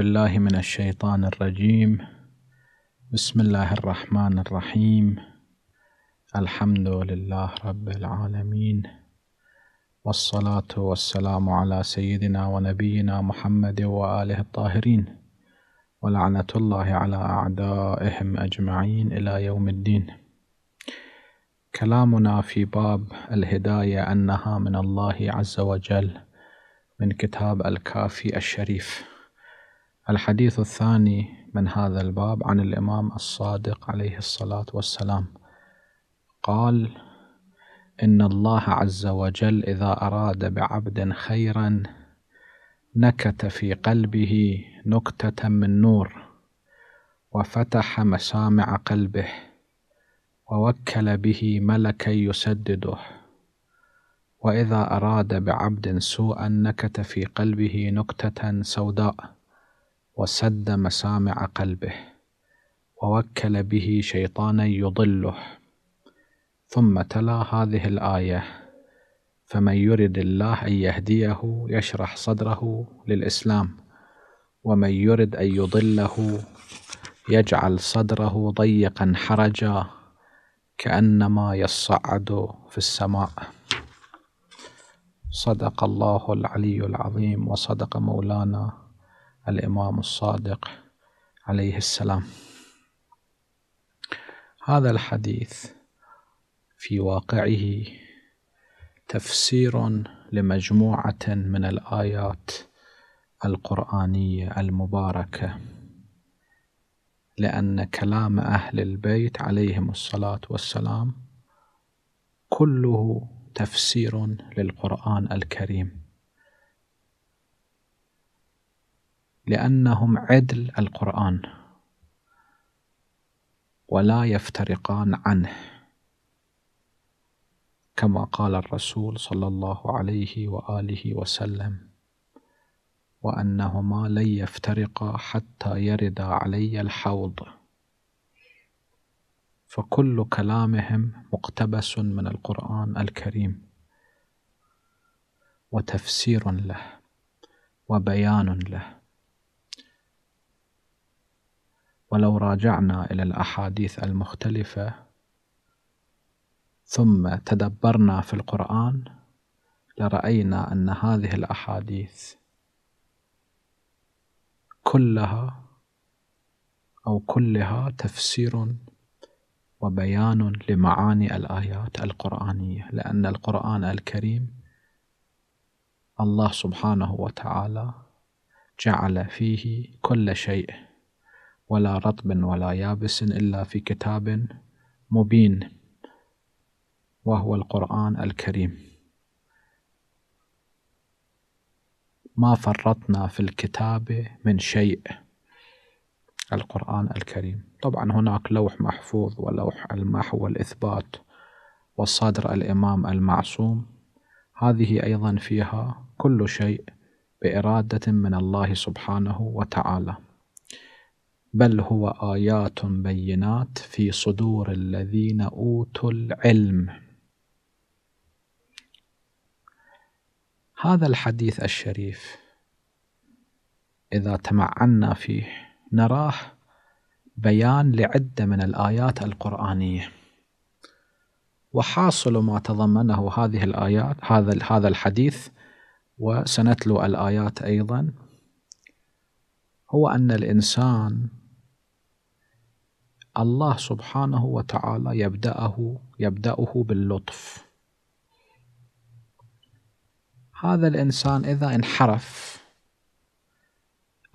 بالله من الشيطان الرجيم بسم الله الرحمن الرحيم الحمد لله رب العالمين والصلاة والسلام على سيدنا ونبينا محمد وآله الطاهرين ولعنة الله على أعدائهم أجمعين إلى يوم الدين كلامنا في باب الهداية أنها من الله عز وجل من كتاب الكافي الشريف الحديث الثاني من هذا الباب عن الإمام الصادق عليه الصلاة والسلام قال إن الله عز وجل إذا أراد بعبد خيرا نكت في قلبه نكتة من نور وفتح مسامع قلبه ووكل به ملكا يسدده واذا اراد بعبد سوءا نكت في قلبه نكته سوداء وسد مسامع قلبه ووكل به شيطانا يضله ثم تلا هذه الايه فمن يرد الله ان يهديه يشرح صدره للاسلام ومن يرد ان يضله يجعل صدره ضيقا حرجا كانما يصعد في السماء صدق الله العلي العظيم وصدق مولانا الإمام الصادق عليه السلام هذا الحديث في واقعه تفسير لمجموعة من الآيات القرآنية المباركة لأن كلام أهل البيت عليهم الصلاة والسلام كله تفسير للقرآن الكريم لأنهم عدل القرآن ولا يفترقان عنه كما قال الرسول صلى الله عليه وآله وسلم وأنهما لن يفترقا حتى يردا علي الحوض فكل كلامهم مقتبس من القرآن الكريم وتفسير له وبيان له ولو راجعنا إلى الأحاديث المختلفة ثم تدبرنا في القرآن لرأينا أن هذه الأحاديث كلها أو كلها تفسير وبيان لمعاني الآيات القرآنية لأن القرآن الكريم الله سبحانه وتعالى جعل فيه كل شيء ولا رطب ولا يابس إلا في كتاب مبين وهو القرآن الكريم ما فرطنا في الكتاب من شيء القرآن الكريم طبعا هناك لوح محفوظ ولوح المحو والإثبات والصدر الإمام المعصوم هذه أيضا فيها كل شيء بإرادة من الله سبحانه وتعالى بل هو آيات بينات في صدور الذين أوتوا العلم. هذا الحديث الشريف إذا تمعنا فيه نراه بيان لعدة من الآيات القرآنية. وحاصل ما تضمنه هذه الآيات هذا هذا الحديث وسنتلو الآيات أيضا هو أن الإنسان الله سبحانه وتعالى يبدأه يبدأه باللطف هذا الإنسان إذا انحرف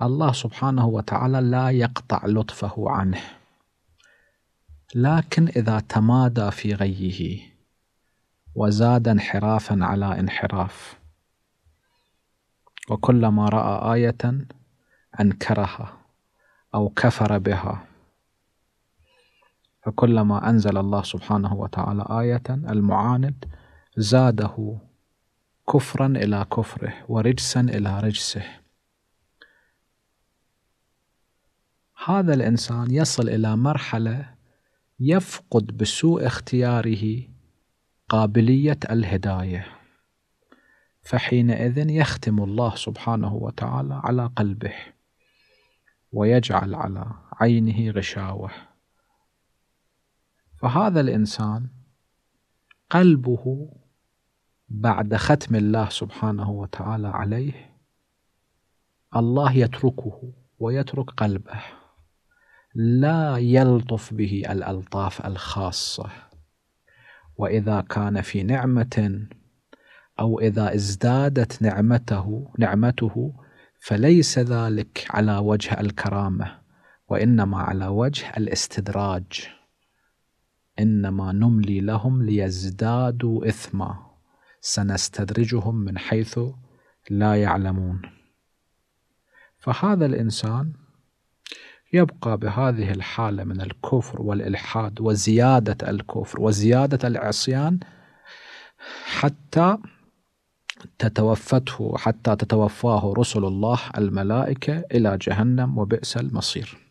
الله سبحانه وتعالى لا يقطع لطفه عنه لكن إذا تمادى في غيه وزاد انحرافا على انحراف وكلما رأى آية أنكرها أو كفر بها فكلما أنزل الله سبحانه وتعالى آية المعاند زاده كفرا إلى كفره ورجسا إلى رجسه هذا الإنسان يصل إلى مرحلة يفقد بسوء اختياره قابلية الهداية فحينئذ يختم الله سبحانه وتعالى على قلبه ويجعل على عينه غشاوه فهذا الانسان قلبه بعد ختم الله سبحانه وتعالى عليه الله يتركه ويترك قلبه لا يلطف به الالطاف الخاصه واذا كان في نعمه او اذا ازدادت نعمته نعمته فليس ذلك على وجه الكرامه وانما على وجه الاستدراج إنما نملي لهم ليزدادوا إثما سنستدرجهم من حيث لا يعلمون فهذا الإنسان يبقى بهذه الحالة من الكفر والإلحاد وزيادة الكفر وزيادة العصيان حتى تتوفته حتى تتوفاه رسل الله الملائكة إلى جهنم وبئس المصير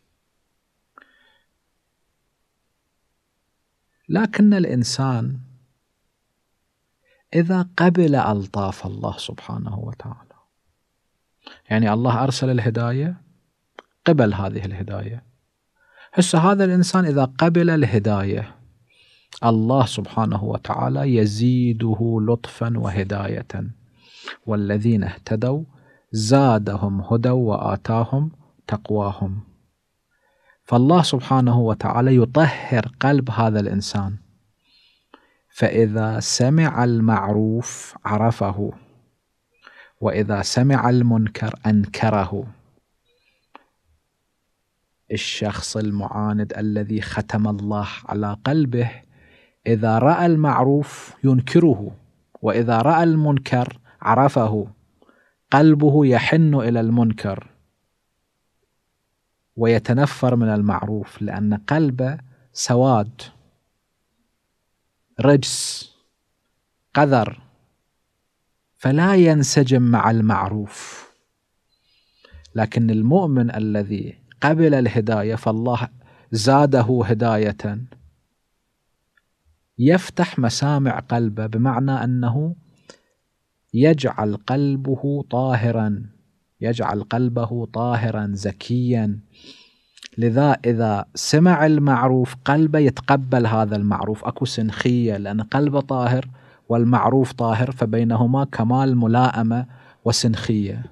لكن الانسان اذا قبل الطاف الله سبحانه وتعالى يعني الله ارسل الهدايه قبل هذه الهدايه هسه هذا الانسان اذا قبل الهدايه الله سبحانه وتعالى يزيده لطفا وهدايه والذين اهتدوا زادهم هدى واتاهم تقواهم فالله سبحانه وتعالى يطهر قلب هذا الانسان فاذا سمع المعروف عرفه واذا سمع المنكر انكره الشخص المعاند الذي ختم الله على قلبه اذا راى المعروف ينكره واذا راى المنكر عرفه قلبه يحن الى المنكر ويتنفر من المعروف لأن قلبه سواد رجس قذر فلا ينسجم مع المعروف لكن المؤمن الذي قبل الهداية فالله زاده هداية يفتح مسامع قلبه بمعنى أنه يجعل قلبه طاهرا يجعل قلبه طاهرا زكيا لذا إذا سمع المعروف قلبه يتقبل هذا المعروف أكو سنخية لأن قلبه طاهر والمعروف طاهر فبينهما كمال ملائمة وسنخية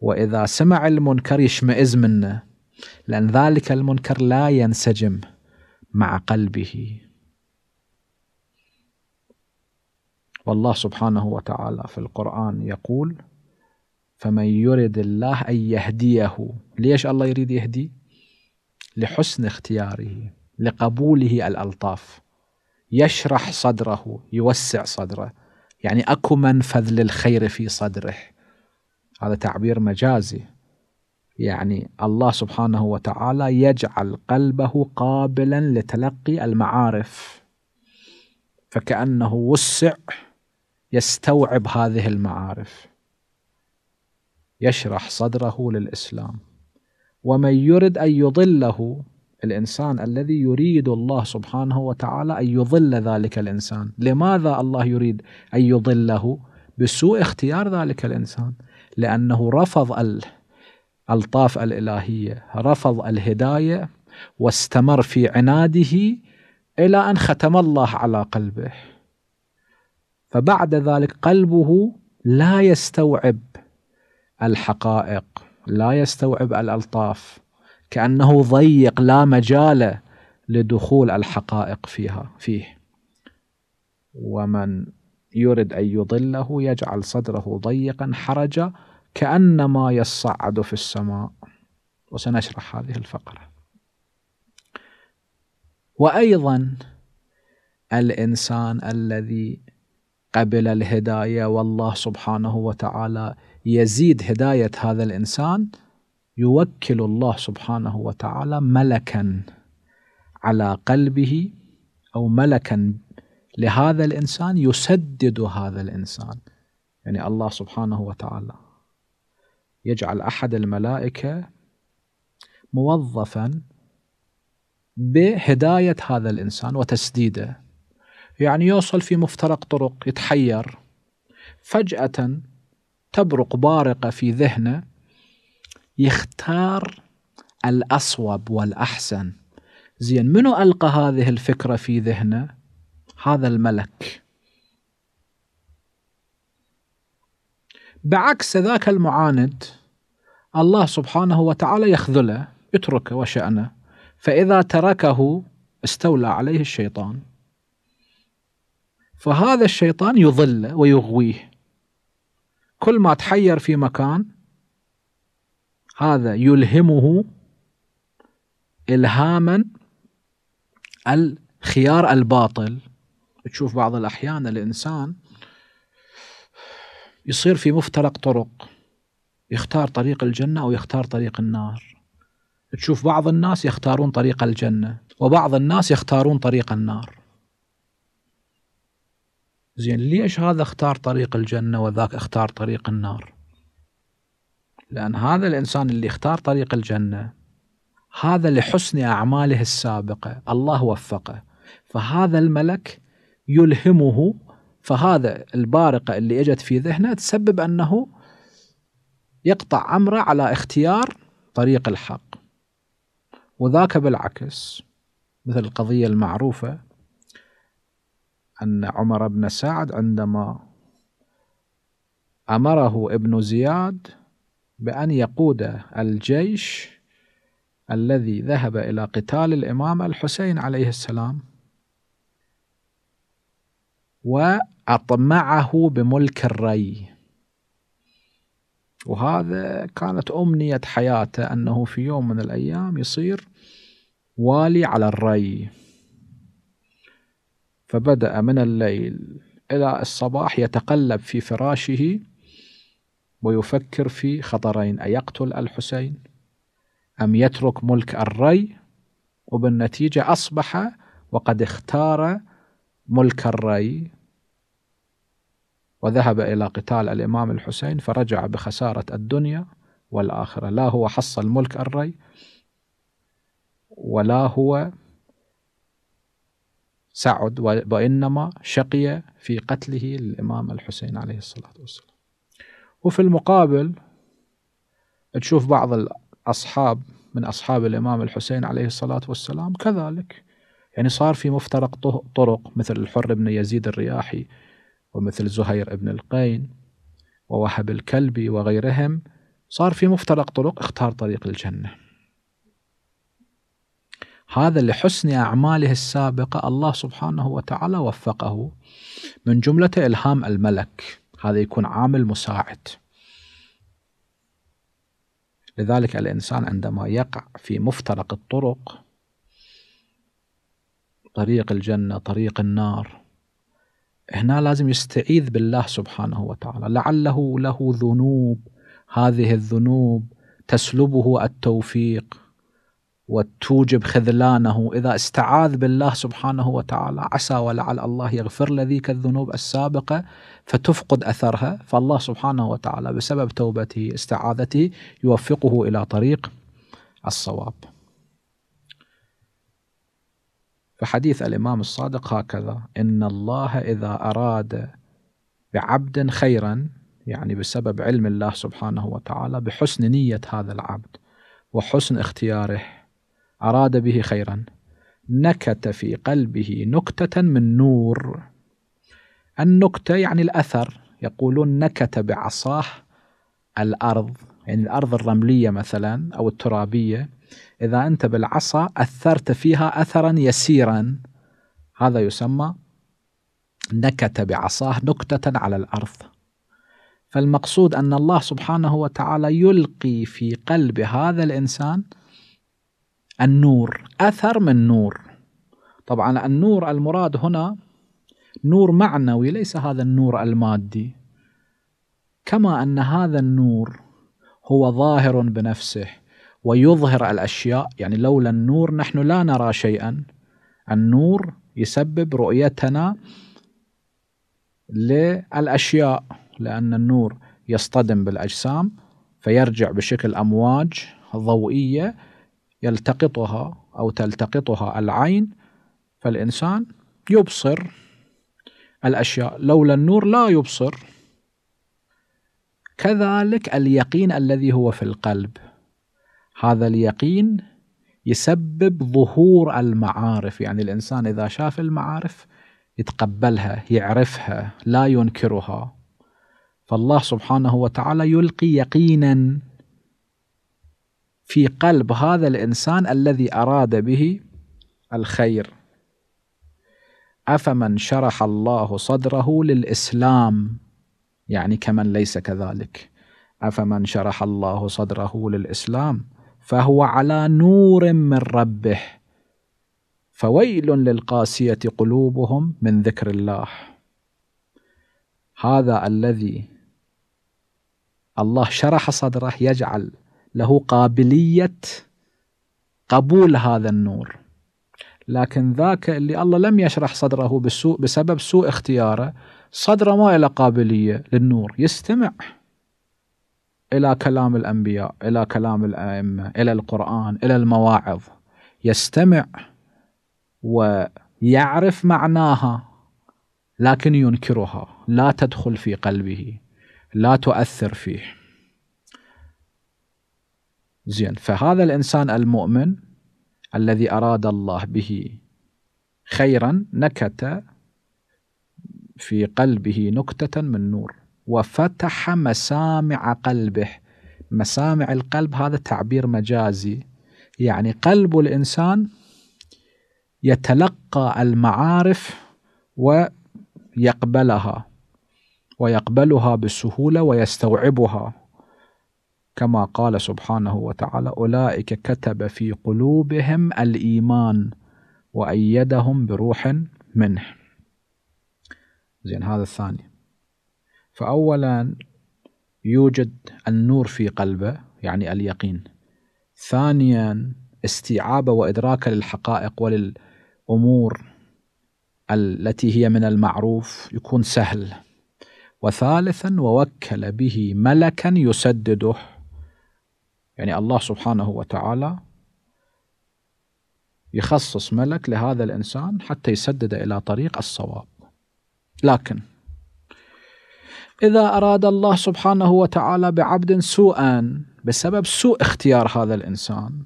وإذا سمع المنكر يشمئز منه لأن ذلك المنكر لا ينسجم مع قلبه والله سبحانه وتعالى في القرآن يقول فمن يرد الله أن يهديه ليش الله يريد يهدي لحسن اختياره لقبوله الألطاف يشرح صدره يوسع صدره يعني أكو منفذ للخير في صدره هذا تعبير مجازي يعني الله سبحانه وتعالى يجعل قلبه قابلا لتلقي المعارف فكأنه وسع يستوعب هذه المعارف يشرح صدره للاسلام ومن يرد ان يضله الانسان الذي يريد الله سبحانه وتعالى ان يضل ذلك الانسان، لماذا الله يريد ان يضله؟ بسوء اختيار ذلك الانسان، لانه رفض الطاف الالهيه، رفض الهدايه واستمر في عناده الى ان ختم الله على قلبه. فبعد ذلك قلبه لا يستوعب الحقائق لا يستوعب الألطاف كأنه ضيق لا مجال لدخول الحقائق فيها فيه ومن يرد أن يضله يجعل صدره ضيقا حرجا كأنما يصعد في السماء وسنشرح هذه الفقرة وأيضا الإنسان الذي قبل الهداية والله سبحانه وتعالى يزيد هداية هذا الإنسان يوكل الله سبحانه وتعالى ملكا على قلبه أو ملكا لهذا الإنسان يسدد هذا الإنسان يعني الله سبحانه وتعالى يجعل أحد الملائكة موظفا بهداية هذا الإنسان وتسديده يعني يوصل في مفترق طرق يتحير فجأة تبرق بارقة في ذهنه يختار الأصوب والأحسن زين منو ألقى هذه الفكرة في ذهنه هذا الملك بعكس ذاك المعاند الله سبحانه وتعالى يخذله يتركه وشأنه فإذا تركه استولى عليه الشيطان فهذا الشيطان يضله ويغويه كل ما تحير في مكان هذا يلهمه إلهاما الخيار الباطل تشوف بعض الأحيان الإنسان يصير في مفترق طرق يختار طريق الجنة أو يختار طريق النار تشوف بعض الناس يختارون طريق الجنة وبعض الناس يختارون طريق النار زين ليش هذا اختار طريق الجنة وذاك اختار طريق النار لأن هذا الإنسان اللي اختار طريق الجنة هذا لحسن أعماله السابقة الله وفقه فهذا الملك يلهمه فهذا البارقة اللي اجت في ذهنه تسبب أنه يقطع أمره على اختيار طريق الحق وذاك بالعكس مثل القضية المعروفة أن عمر بن سعد عندما أمره ابن زياد بأن يقود الجيش الذي ذهب إلى قتال الإمام الحسين عليه السلام وأطمعه بملك الري وهذا كانت أمنية حياته أنه في يوم من الأيام يصير والي على الري فبدأ من الليل إلى الصباح يتقلب في فراشه ويفكر في خطرين أيقتل الحسين أم يترك ملك الري وبالنتيجة أصبح وقد اختار ملك الري وذهب إلى قتال الإمام الحسين فرجع بخسارة الدنيا والآخرة لا هو حصل ملك الري ولا هو سعد وإنما شقي في قتله الإمام الحسين عليه الصلاة والسلام وفي المقابل تشوف بعض الأصحاب من أصحاب الإمام الحسين عليه الصلاة والسلام كذلك يعني صار في مفترق طرق مثل الحر بن يزيد الرياحي ومثل زهير بن القين ووهب الكلبي وغيرهم صار في مفترق طرق اختار طريق الجنة هذا لحسن أعماله السابقة الله سبحانه وتعالى وفقه من جملة إلهام الملك هذا يكون عامل مساعد لذلك الإنسان عندما يقع في مفترق الطرق طريق الجنة طريق النار هنا لازم يستعيذ بالله سبحانه وتعالى لعله له ذنوب هذه الذنوب تسلبه التوفيق وتوجب خذلانه إذا استعاذ بالله سبحانه وتعالى عسى ولعل الله يغفر لذيك الذنوب السابقة فتفقد أثرها فالله سبحانه وتعالى بسبب توبته استعاذته يوفقه إلى طريق الصواب فحديث الإمام الصادق هكذا إن الله إذا أراد بعبد خيرا يعني بسبب علم الله سبحانه وتعالى بحسن نية هذا العبد وحسن اختياره أراد به خيرا نكت في قلبه نكتة من نور النكتة يعني الأثر يقولون نكت بعصاه الأرض يعني الأرض الرملية مثلا أو الترابية إذا أنت بالعصا أثرت فيها أثرا يسيرا هذا يسمى نكت بعصاه نكتة على الأرض فالمقصود أن الله سبحانه وتعالى يلقي في قلب هذا الإنسان النور أثر من نور طبعا النور المراد هنا نور معنوي ليس هذا النور المادي كما أن هذا النور هو ظاهر بنفسه ويظهر الأشياء يعني لولا النور نحن لا نرى شيئا النور يسبب رؤيتنا للأشياء لأن النور يصطدم بالأجسام فيرجع بشكل أمواج ضوئية يلتقطها أو تلتقطها العين فالإنسان يبصر الأشياء لولا النور لا يبصر كذلك اليقين الذي هو في القلب هذا اليقين يسبب ظهور المعارف يعني الإنسان إذا شاف المعارف يتقبلها يعرفها لا ينكرها فالله سبحانه وتعالى يلقي يقينا في قلب هذا الانسان الذي اراد به الخير افمن شرح الله صدره للاسلام يعني كمن ليس كذلك افمن شرح الله صدره للاسلام فهو على نور من ربه فويل للقاسيه قلوبهم من ذكر الله هذا الذي الله شرح صدره يجعل له قابلية قبول هذا النور لكن ذاك اللي الله لم يشرح صدره بسوء بسبب سوء اختياره صدره ما له قابلية للنور يستمع إلى كلام الأنبياء إلى كلام الأئمة إلى القرآن إلى المواعظ يستمع ويعرف معناها لكن ينكرها لا تدخل في قلبه لا تؤثر فيه زين فهذا الإنسان المؤمن الذي أراد الله به خيرا نكت في قلبه نكتة من نور وفتح مسامع قلبه مسامع القلب هذا تعبير مجازي يعني قلب الإنسان يتلقى المعارف ويقبلها ويقبلها بسهولة ويستوعبها كما قال سبحانه وتعالى اولئك كتب في قلوبهم الايمان وايدهم بروح منه زين هذا الثاني فاولا يوجد النور في قلبه يعني اليقين ثانيا استيعابه وادراكه للحقائق وللامور التي هي من المعروف يكون سهل وثالثا ووكل به ملكا يسدده يعني الله سبحانه وتعالى يخصص ملك لهذا الإنسان حتى يسدد إلى طريق الصواب لكن إذا أراد الله سبحانه وتعالى بعبد سوءا بسبب سوء اختيار هذا الإنسان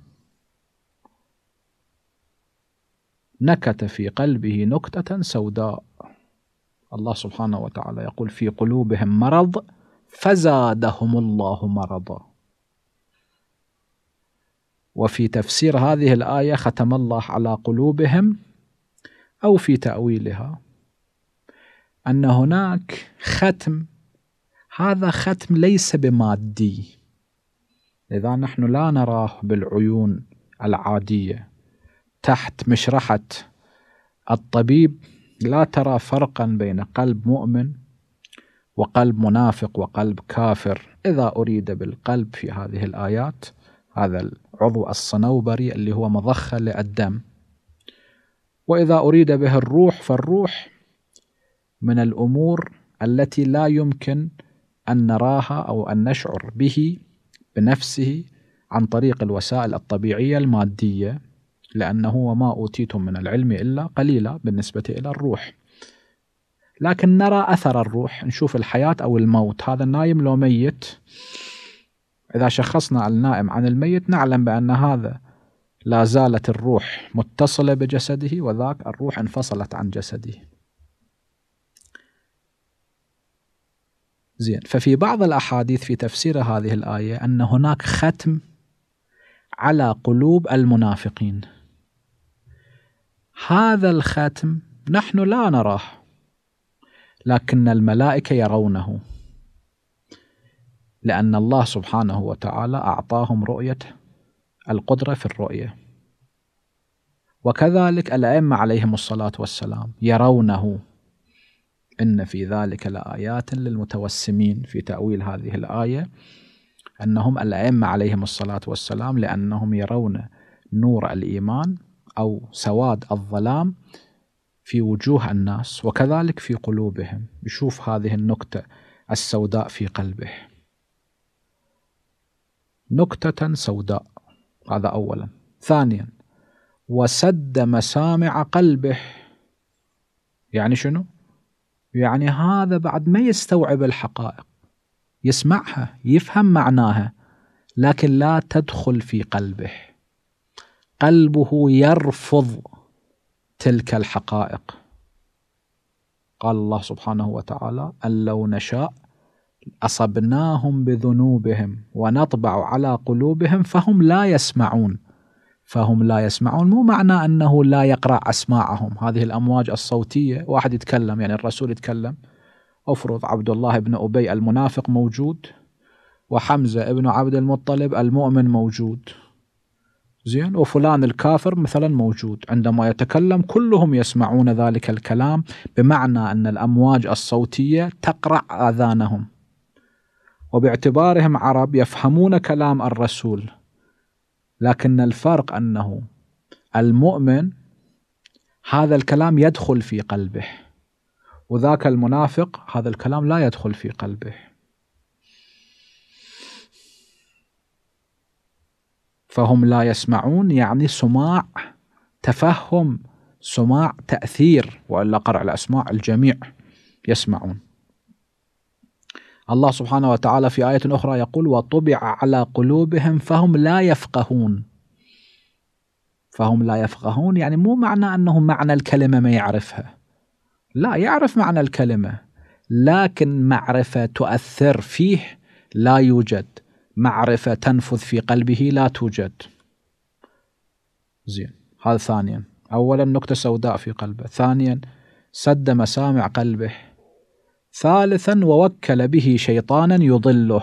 نكت في قلبه نكتة سوداء الله سبحانه وتعالى يقول في قلوبهم مرض فزادهم الله مرضا وفي تفسير هذه الآية ختم الله على قلوبهم أو في تأويلها أن هناك ختم هذا ختم ليس بمادي لذا نحن لا نراه بالعيون العادية تحت مشرحة الطبيب لا ترى فرقا بين قلب مؤمن وقلب منافق وقلب كافر إذا أريد بالقلب في هذه الآيات هذا العضو الصنوبري اللي هو مضخة للدم وإذا أريد به الروح فالروح من الأمور التي لا يمكن أن نراها أو أن نشعر به بنفسه عن طريق الوسائل الطبيعية المادية لأنه وما أوتيتم من العلم إلا قليلا بالنسبة إلى الروح لكن نرى أثر الروح نشوف الحياة أو الموت هذا النايم لو ميت إذا شخصنا النائم عن الميت نعلم بأن هذا لا زالت الروح متصلة بجسده وذاك الروح انفصلت عن جسده زين ففي بعض الأحاديث في تفسير هذه الآية أن هناك ختم على قلوب المنافقين هذا الختم نحن لا نراه لكن الملائكة يرونه لأن الله سبحانه وتعالى أعطاهم رؤيته القدرة في الرؤية وكذلك الأئمة عليهم الصلاة والسلام يرونه إن في ذلك لآيات للمتوسمين في تأويل هذه الآية أنهم الأئمة عليهم الصلاة والسلام لأنهم يرون نور الإيمان أو سواد الظلام في وجوه الناس وكذلك في قلوبهم يشوف هذه النكتة السوداء في قلبه نكتة سوداء هذا أولا ثانيا وسد مسامع قلبه يعني شنو؟ يعني هذا بعد ما يستوعب الحقائق يسمعها يفهم معناها لكن لا تدخل في قلبه قلبه يرفض تلك الحقائق قال الله سبحانه وتعالى أن لو نشاء أصبناهم بذنوبهم ونطبع على قلوبهم فهم لا يسمعون فهم لا يسمعون مو معنى أنه لا يقرأ أسماعهم هذه الأمواج الصوتية واحد يتكلم يعني الرسول يتكلم أفرض عبد الله بن أبي المنافق موجود وحمزة بن عبد المطلب المؤمن موجود زين وفلان الكافر مثلا موجود عندما يتكلم كلهم يسمعون ذلك الكلام بمعنى أن الأمواج الصوتية تقرع آذانهم وباعتبارهم عرب يفهمون كلام الرسول لكن الفرق انه المؤمن هذا الكلام يدخل في قلبه وذاك المنافق هذا الكلام لا يدخل في قلبه فهم لا يسمعون يعني سماع تفهم سماع تأثير وإلا قرع الأسماع الجميع يسمعون الله سبحانه وتعالى في آية أخرى يقول وطبع على قلوبهم فهم لا يفقهون فهم لا يفقهون يعني مو معنى أنه معنى الكلمة ما يعرفها لا يعرف معنى الكلمة لكن معرفة تؤثر فيه لا يوجد معرفة تنفذ في قلبه لا توجد زين هذا ثانيا أولا نقطة سوداء في قلبه ثانيا سد مسامع قلبه ثالثا ووكل به شيطانا يضله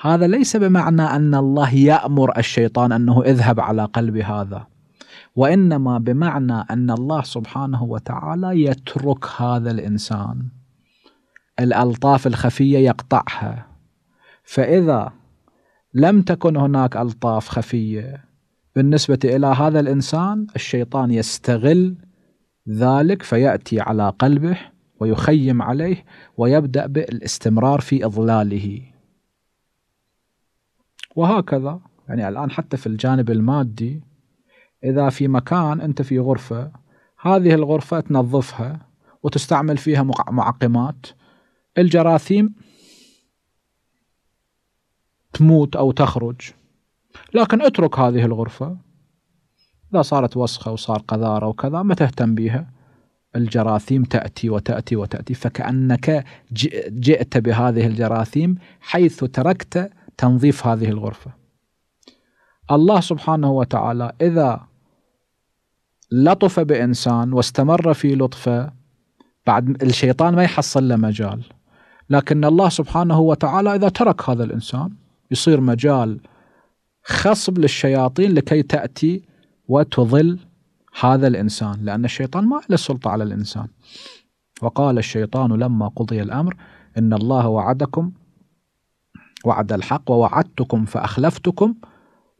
هذا ليس بمعنى ان الله يامر الشيطان انه اذهب على قلب هذا وانما بمعنى ان الله سبحانه وتعالى يترك هذا الانسان الالطاف الخفيه يقطعها فاذا لم تكن هناك الطاف خفيه بالنسبه الى هذا الانسان الشيطان يستغل ذلك فياتي على قلبه ويخيم عليه ويبدأ بالاستمرار في إضلاله وهكذا يعني الآن حتى في الجانب المادي إذا في مكان أنت في غرفة هذه الغرفة تنظفها وتستعمل فيها معقمات الجراثيم تموت أو تخرج لكن اترك هذه الغرفة إذا صارت وسخة وصار قذارة وكذا ما تهتم بها الجراثيم تأتي وتأتي وتأتي فكأنك جئت بهذه الجراثيم حيث تركت تنظيف هذه الغرفة الله سبحانه وتعالى إذا لطف بإنسان واستمر في لطفه بعد الشيطان ما يحصل له مجال لكن الله سبحانه وتعالى إذا ترك هذا الإنسان يصير مجال خصب للشياطين لكي تأتي وتظل هذا الإنسان لأن الشيطان ما له سلطة على الإنسان وقال الشيطان لما قضي الأمر إن الله وعدكم وعد الحق ووعدتكم فأخلفتكم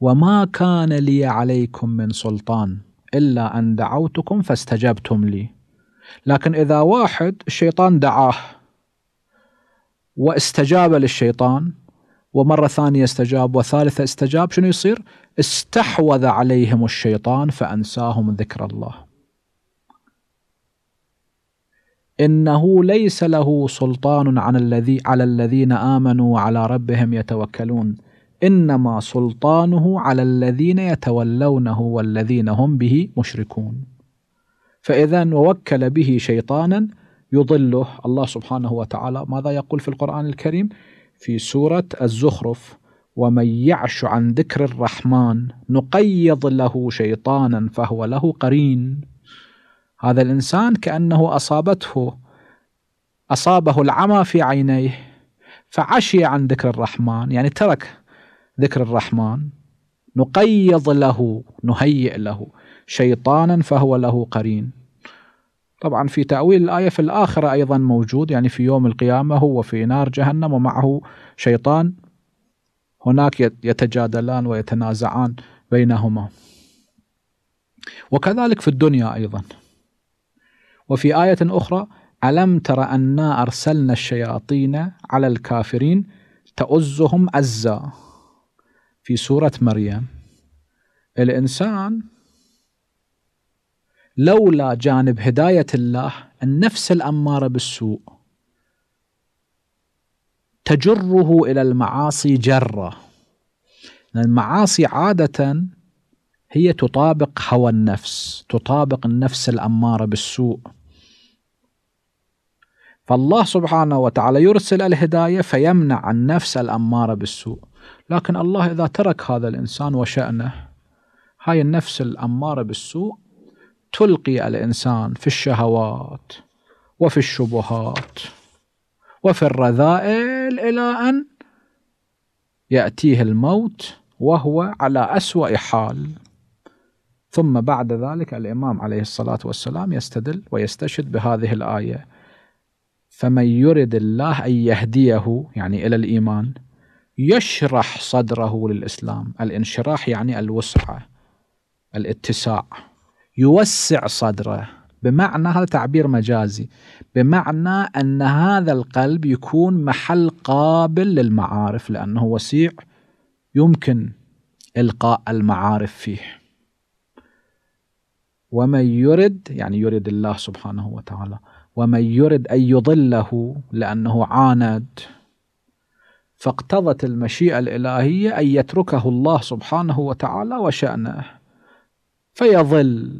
وما كان لي عليكم من سلطان إلا أن دعوتكم فاستجبتم لي لكن إذا واحد الشيطان دعاه واستجاب للشيطان ومرة ثانية استجاب وثالثة استجاب شنو يصير استحوذ عليهم الشيطان فأنساهم ذكر الله إنه ليس له سلطان عن الذي على الذين آمنوا وعلى ربهم يتوكلون إنما سلطانه على الذين يتولونه والذين هم به مشركون فإذا ووكل به شيطانا يضله الله سبحانه وتعالى ماذا يقول في القرآن الكريم في سورة الزخرف ومن يعش عن ذكر الرحمن نقيض له شيطانا فهو له قرين هذا الإنسان كأنه أصابته أصابه العمى في عينيه فعشي عن ذكر الرحمن يعني ترك ذكر الرحمن نقيض له نهيئ له شيطانا فهو له قرين طبعا في تأويل الآية في الآخرة أيضا موجود يعني في يوم القيامة هو في نار جهنم ومعه شيطان هناك يتجادلان ويتنازعان بينهما وكذلك في الدنيا أيضا وفي آية أخرى ألم تر أنا أرسلنا الشياطين على الكافرين تؤزهم أزا في سورة مريم الإنسان لولا جانب هداية الله النفس الأمارة بالسوء تجره إلى المعاصي جرة المعاصي عادة هي تطابق هوى النفس تطابق النفس الأمارة بالسوء فالله سبحانه وتعالى يرسل الهداية فيمنع النفس الأمارة بالسوء لكن الله إذا ترك هذا الإنسان وشأنه هاي النفس الأمارة بالسوء تلقي الانسان في الشهوات وفي الشبهات وفي الرذائل الى ان ياتيه الموت وهو على اسوا حال ثم بعد ذلك الامام عليه الصلاه والسلام يستدل ويستشهد بهذه الايه فمن يرد الله ان يهديه يعني الى الايمان يشرح صدره للاسلام الانشراح يعني الوسعه الاتساع يوسع صدره بمعنى هذا تعبير مجازي بمعنى أن هذا القلب يكون محل قابل للمعارف لأنه وسيع يمكن إلقاء المعارف فيه ومن يرد يعني يرد الله سبحانه وتعالى ومن يرد أن يضله لأنه عاند فاقتضت المشيئة الإلهية أن يتركه الله سبحانه وتعالى وشأنه فيظل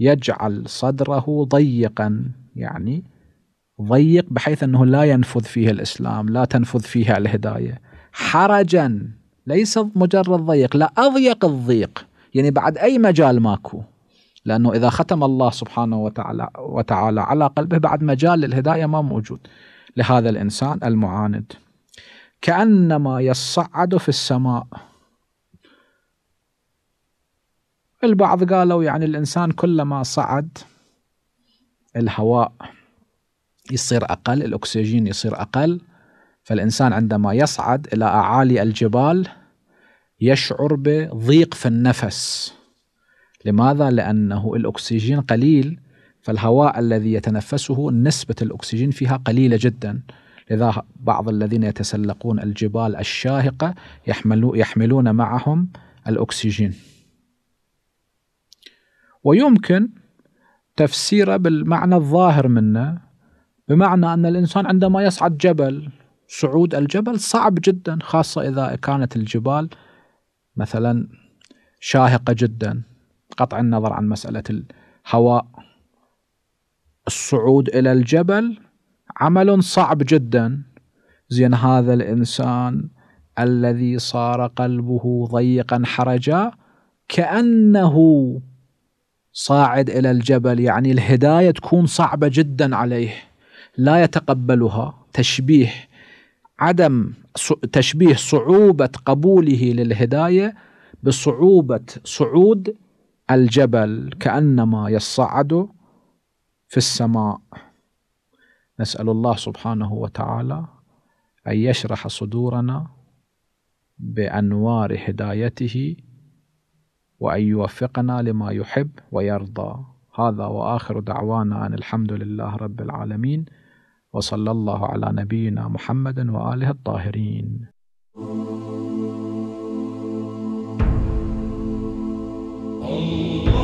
يجعل صدره ضيقا يعني ضيق بحيث انه لا ينفذ فيه الاسلام، لا تنفذ فيها الهدايه. حرجا ليس مجرد ضيق، لا اضيق الضيق، يعني بعد اي مجال ماكو. لانه اذا ختم الله سبحانه وتعالى وتعالى على قلبه بعد مجال للهدايه ما موجود لهذا الانسان المعاند. كانما يصعد في السماء البعض قالوا يعني الإنسان كلما صعد الهواء يصير أقل الأكسجين يصير أقل فالإنسان عندما يصعد إلى أعالي الجبال يشعر بضيق في النفس لماذا؟ لأنه الأكسجين قليل فالهواء الذي يتنفسه نسبة الأكسجين فيها قليلة جدا لذا بعض الذين يتسلقون الجبال الشاهقة يحملون معهم الأكسجين ويمكن تفسيره بالمعنى الظاهر منه بمعنى أن الإنسان عندما يصعد جبل صعود الجبل صعب جدا خاصة إذا كانت الجبال مثلا شاهقة جدا قطع النظر عن مسألة الهواء الصعود إلى الجبل عمل صعب جدا زين هذا الإنسان الذي صار قلبه ضيقا حرجا كأنه صاعد الى الجبل يعني الهدايه تكون صعبه جدا عليه لا يتقبلها تشبيه عدم تشبيه صعوبه قبوله للهدايه بصعوبه صعود الجبل كانما يصعد في السماء نسال الله سبحانه وتعالى ان يشرح صدورنا بانوار هدايته وأن يوفقنا لما يحب ويرضى هذا وآخر دعوانا أن الحمد لله رب العالمين وصلى الله على نبينا محمد وآله الطاهرين Oh